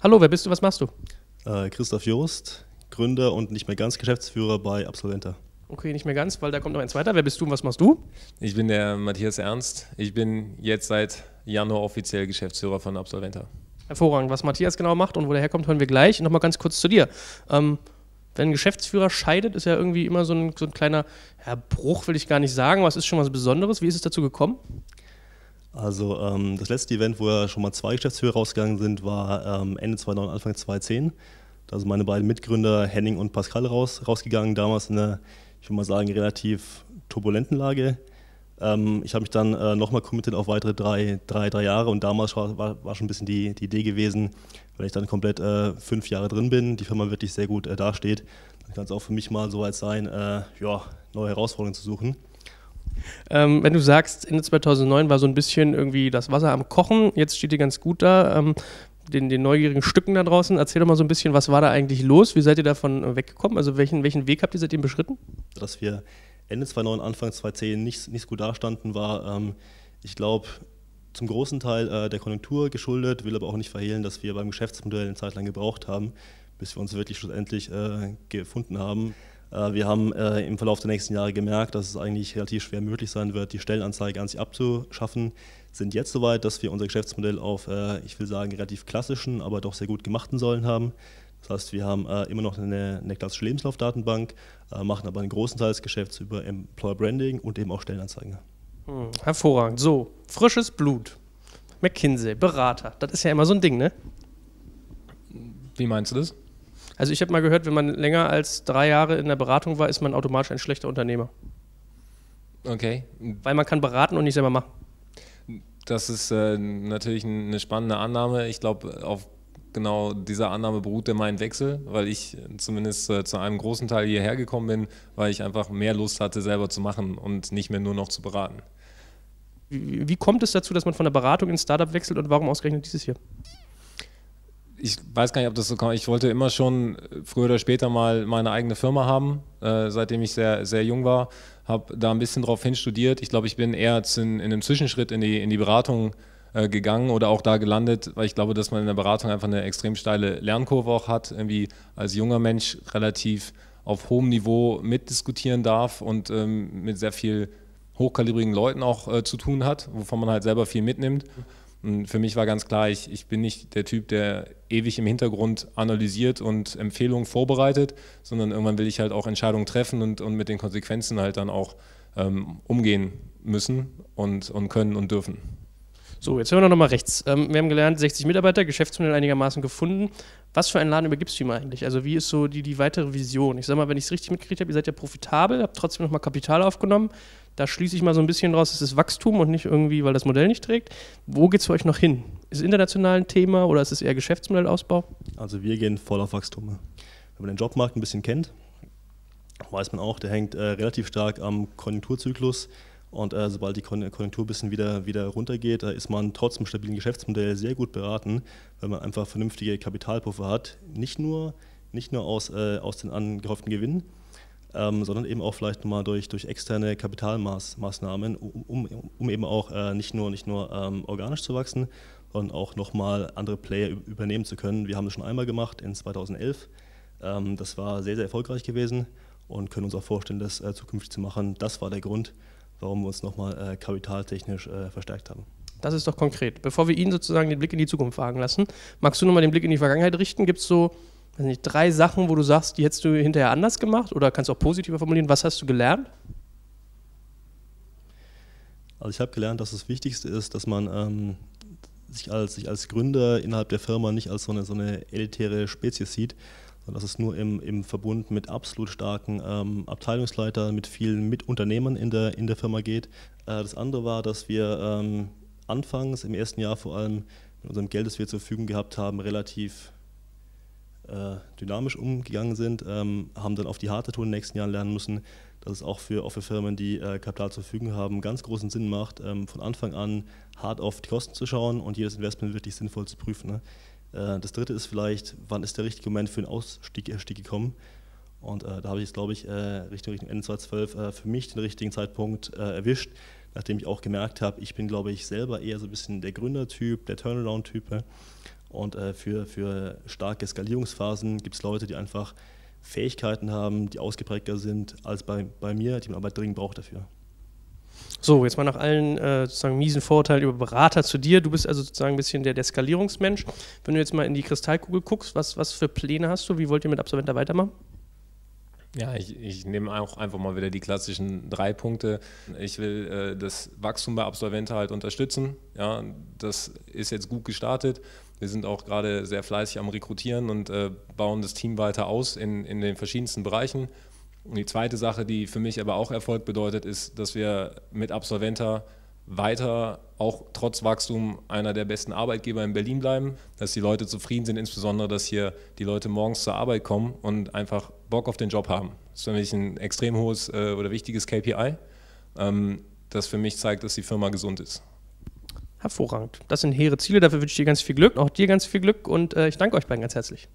Hallo, wer bist du? Was machst du? Äh, Christoph Jost, Gründer und nicht mehr ganz Geschäftsführer bei Absolventa. Okay, nicht mehr ganz, weil da kommt noch ein zweiter. Wer bist du und was machst du? Ich bin der Matthias Ernst. Ich bin jetzt seit Januar offiziell Geschäftsführer von Absolventa. Hervorragend. Was Matthias genau macht und wo der herkommt, hören wir gleich. Nochmal ganz kurz zu dir. Ähm, wenn ein Geschäftsführer scheidet, ist ja irgendwie immer so ein, so ein kleiner ja, Bruch, will ich gar nicht sagen, Was ist schon was Besonderes. Wie ist es dazu gekommen? Also ähm, das letzte Event, wo ja schon mal zwei Geschäftsführer rausgegangen sind, war ähm, Ende 2009, Anfang 2010. Da sind meine beiden Mitgründer Henning und Pascal raus, rausgegangen, damals in einer, ich würde mal sagen, relativ turbulenten Lage. Ähm, ich habe mich dann äh, nochmal committed auf weitere drei, drei, drei Jahre und damals war, war schon ein bisschen die, die Idee gewesen, weil ich dann komplett äh, fünf Jahre drin bin, die Firma wirklich sehr gut äh, dasteht, dann kann es auch für mich mal so weit sein, äh, ja, neue Herausforderungen zu suchen. Ähm, wenn du sagst, Ende 2009 war so ein bisschen irgendwie das Wasser am Kochen, jetzt steht ihr ganz gut da. Ähm, den, den, neugierigen Stücken da draußen. Erzähl doch mal so ein bisschen, was war da eigentlich los? Wie seid ihr davon äh, weggekommen? Also welchen, welchen Weg habt ihr seitdem beschritten? Dass wir Ende 2009, Anfang 2010 nicht, nicht so gut dastanden, war, ähm, ich glaube, zum großen Teil äh, der Konjunktur geschuldet, will aber auch nicht verhehlen, dass wir beim Geschäftsmodell eine Zeit lang gebraucht haben, bis wir uns wirklich schlussendlich äh, gefunden haben. Äh, wir haben äh, im Verlauf der nächsten Jahre gemerkt, dass es eigentlich relativ schwer möglich sein wird, die Stellenanzeige an sich abzuschaffen. Sind jetzt soweit, dass wir unser Geschäftsmodell auf, äh, ich will sagen, relativ klassischen, aber doch sehr gut gemachten Säulen haben. Das heißt, wir haben immer noch eine, eine klassische Lebenslaufdatenbank, machen aber einen großen Teil des Geschäfts über Employer Branding und eben auch Stellenanzeigen. Hm, hervorragend. So, frisches Blut. McKinsey, Berater, das ist ja immer so ein Ding, ne? Wie meinst du das? Also ich habe mal gehört, wenn man länger als drei Jahre in der Beratung war, ist man automatisch ein schlechter Unternehmer. Okay. Weil man kann beraten und nicht selber machen. Das ist äh, natürlich eine spannende Annahme. Ich glaube, auf genau dieser Annahme beruhte mein Wechsel, weil ich äh, zumindest äh, zu einem großen Teil hierher gekommen bin, weil ich einfach mehr Lust hatte, selber zu machen und nicht mehr nur noch zu beraten. Wie, wie kommt es dazu, dass man von der Beratung ins Startup wechselt und warum ausgerechnet dieses hier? ich weiß gar nicht, ob das so kommt. Ich wollte immer schon früher oder später mal meine eigene Firma haben, äh, seitdem ich sehr, sehr jung war. Habe da ein bisschen drauf hin studiert. Ich glaube, ich bin eher in, in einem Zwischenschritt in die, in die Beratung äh, gegangen oder auch da gelandet, weil ich glaube, dass man in der Beratung einfach eine extrem steile Lernkurve auch hat. Irgendwie als junger Mensch relativ auf hohem Niveau mitdiskutieren darf und ähm, mit sehr viel hochkalibrigen Leuten auch äh, zu tun hat, wovon man halt selber viel mitnimmt. Und für mich war ganz klar, ich, ich bin nicht der Typ, der ewig im Hintergrund analysiert und Empfehlungen vorbereitet, sondern irgendwann will ich halt auch Entscheidungen treffen und, und mit den Konsequenzen halt dann auch ähm, umgehen müssen und, und können und dürfen. So, jetzt hören wir nochmal rechts. Ähm, wir haben gelernt, 60 Mitarbeiter, Geschäftsmodell einigermaßen gefunden. Was für einen Laden übergibst du ihm eigentlich? Also wie ist so die, die weitere Vision? Ich sag mal, wenn ich es richtig mitgekriegt habe, ihr seid ja profitabel, habt trotzdem nochmal Kapital aufgenommen. Da schließe ich mal so ein bisschen raus, es ist Wachstum und nicht irgendwie, weil das Modell nicht trägt. Wo geht es für euch noch hin? Ist es international ein Thema oder ist es eher Geschäftsmodellausbau? Also wir gehen voll auf Wachstum. Wenn man den Jobmarkt ein bisschen kennt, weiß man auch, der hängt äh, relativ stark am Konjunkturzyklus und äh, sobald die Konjunktur ein bisschen wieder, wieder runtergeht, äh, ist man trotz einem stabilen Geschäftsmodell sehr gut beraten, wenn man einfach vernünftige Kapitalpuffer hat. Nicht nur, nicht nur aus, äh, aus den angehäuften Gewinnen, ähm, sondern eben auch vielleicht mal durch, durch externe Kapitalmaßnahmen, um, um, um, eben auch äh, nicht nur, nicht nur ähm, organisch zu wachsen, sondern auch nochmal andere Player übernehmen zu können. Wir haben das schon einmal gemacht in 2011. Ähm, das war sehr, sehr erfolgreich gewesen und können uns auch vorstellen, das äh, zukünftig zu machen. Das war der Grund warum wir uns nochmal äh, kapitaltechnisch äh, verstärkt haben. Das ist doch konkret. Bevor wir Ihnen sozusagen den Blick in die Zukunft wagen lassen, magst du nochmal den Blick in die Vergangenheit richten? Gibt es so weiß nicht, drei Sachen, wo du sagst, die hättest du hinterher anders gemacht oder kannst du auch positiver formulieren? Was hast du gelernt? Also ich habe gelernt, dass das Wichtigste ist, dass man ähm, sich, als, sich als Gründer innerhalb der Firma nicht als so eine, so eine elitäre Spezies sieht, sondern dass es nur im, im Verbund mit absolut starken ähm, Abteilungsleitern, mit vielen Mitunternehmern in der, in der Firma geht. Äh, das andere war, dass wir ähm, anfangs im ersten Jahr vor allem mit unserem Geld, das wir zur Verfügung gehabt haben, relativ äh, dynamisch umgegangen sind, ähm, haben dann auf die harte Tour in den nächsten Jahren lernen müssen, dass es auch für, auch für Firmen, die äh, Kapital zur Verfügung haben, ganz großen Sinn macht, ähm, von Anfang an hart auf die Kosten zu schauen und jedes Investment wirklich sinnvoll zu prüfen. Ne? Äh, das dritte ist vielleicht, wann ist der richtige Moment für den Ausstieg Erstieg äh, gekommen? Und äh, da habe ich jetzt, glaube ich, äh, Richtung, Richtung Ende 2012 äh, für mich den richtigen Zeitpunkt äh, erwischt, nachdem ich auch gemerkt habe, ich bin, glaube ich, selber eher so ein bisschen der Gründertyp, der Turnaround-Typ. Ne? Und für, für starke Skalierungsphasen gibt es Leute, die einfach Fähigkeiten haben, die ausgeprägter sind als bei, bei mir, die man aber dringend braucht dafür. So, jetzt mal nach allen äh, sozusagen miesen Vorurteilen über Berater zu dir. Du bist also sozusagen ein bisschen der, der Skalierungsmensch. Wenn du jetzt mal in die Kristallkugel guckst, was, was für Pläne hast du? Wie wollt ihr mit Absolventer weitermachen? Ja, ich, ich, nehme auch einfach mal wieder die klassischen drei Punkte. Ich will äh, das Wachstum bei Absolventen halt unterstützen. Ja, das ist jetzt gut gestartet. Wir sind auch gerade sehr fleißig am Rekrutieren und äh, bauen das Team weiter aus in, in den verschiedensten Bereichen. Und die zweite Sache, die für mich aber auch Erfolg bedeutet, ist, dass wir mit Absolventa weiter auch trotz Wachstum einer der besten Arbeitgeber in Berlin bleiben, dass die Leute zufrieden sind, insbesondere, dass hier die Leute morgens zur Arbeit kommen und einfach Bock auf den Job haben. Das ist für mich ein extrem hohes äh, oder wichtiges KPI, ähm, das für mich zeigt, dass die Firma gesund ist. Hervorragend. Das sind hehre Ziele. Dafür wünsche ich dir ganz viel Glück, auch dir ganz viel Glück und äh, ich danke euch beiden ganz herzlich.